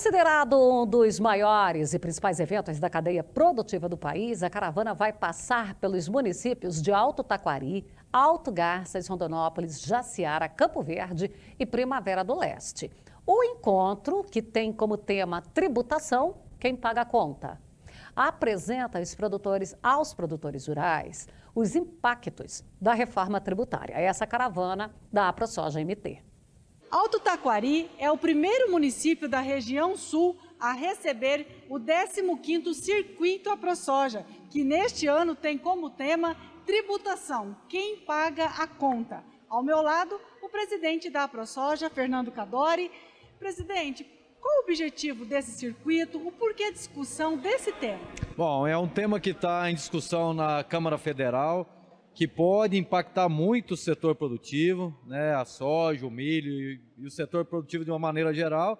Considerado um dos maiores e principais eventos da cadeia produtiva do país, a caravana vai passar pelos municípios de Alto Taquari, Alto Garças, Rondonópolis, Jaciara, Campo Verde e Primavera do Leste. O encontro, que tem como tema tributação, quem paga a conta, apresenta os produtores aos produtores rurais os impactos da reforma tributária. É essa caravana da AproSoja MT. Alto Taquari é o primeiro município da região sul a receber o 15º Circuito AproSoja, que neste ano tem como tema tributação, quem paga a conta. Ao meu lado, o presidente da AproSoja, Fernando Cadori. Presidente, qual o objetivo desse circuito? O porquê a discussão desse tema? Bom, é um tema que está em discussão na Câmara Federal que pode impactar muito o setor produtivo, né, a soja, o milho e, e, o setor produtivo de uma maneira geral.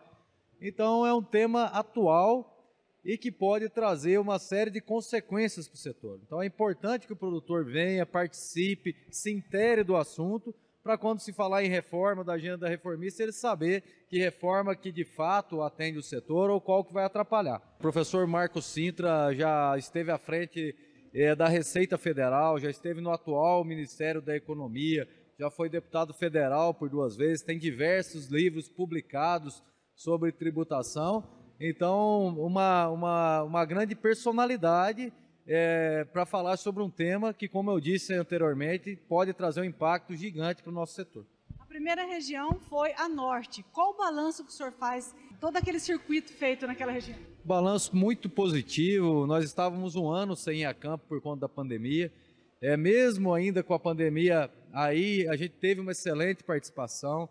Então é um tema atual e que pode trazer uma série de consequências para o setor. Então é importante que o produtor venha, participe, se intere do assunto, para quando se falar em reforma da agenda reformista, ele saber que reforma que de fato atende o setor ou qual que vai atrapalhar. O professor Marco Sintra já esteve à frente é, da Receita Federal, já esteve no atual Ministério da Economia, já foi deputado federal por duas vezes, tem diversos livros publicados sobre tributação. Então, uma, uma, uma grande personalidade é, para falar sobre um tema que, como eu disse anteriormente, pode trazer um impacto gigante para o nosso setor. A primeira região foi a Norte. Qual o balanço que o senhor faz todo aquele circuito feito naquela região? Balanço muito positivo. Nós estávamos um ano sem ir a campo por conta da pandemia. É, mesmo ainda com a pandemia aí, a gente teve uma excelente participação.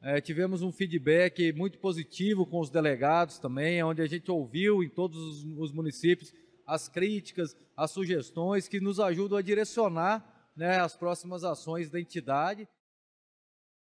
É, tivemos um feedback muito positivo com os delegados também, onde a gente ouviu em todos os municípios as críticas, as sugestões que nos ajudam a direcionar né, as próximas ações da entidade.